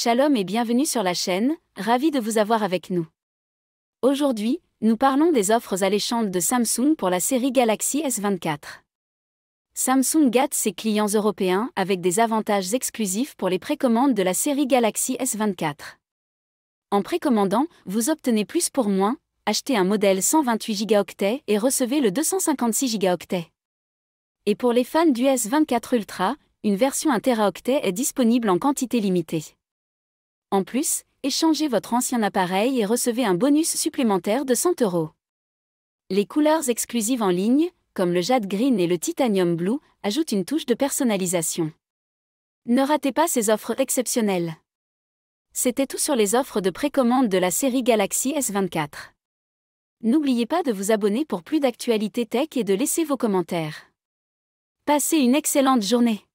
Shalom et bienvenue sur la chaîne, ravi de vous avoir avec nous. Aujourd'hui, nous parlons des offres alléchantes de Samsung pour la série Galaxy S24. Samsung gâte ses clients européens avec des avantages exclusifs pour les précommandes de la série Galaxy S24. En précommandant, vous obtenez plus pour moins, achetez un modèle 128 Go et recevez le 256 Go. Et pour les fans du S24 Ultra, une version 1 Teraoctet est disponible en quantité limitée. En plus, échangez votre ancien appareil et recevez un bonus supplémentaire de 100 euros. Les couleurs exclusives en ligne, comme le jade green et le titanium blue, ajoutent une touche de personnalisation. Ne ratez pas ces offres exceptionnelles. C'était tout sur les offres de précommande de la série Galaxy S24. N'oubliez pas de vous abonner pour plus d'actualités tech et de laisser vos commentaires. Passez une excellente journée.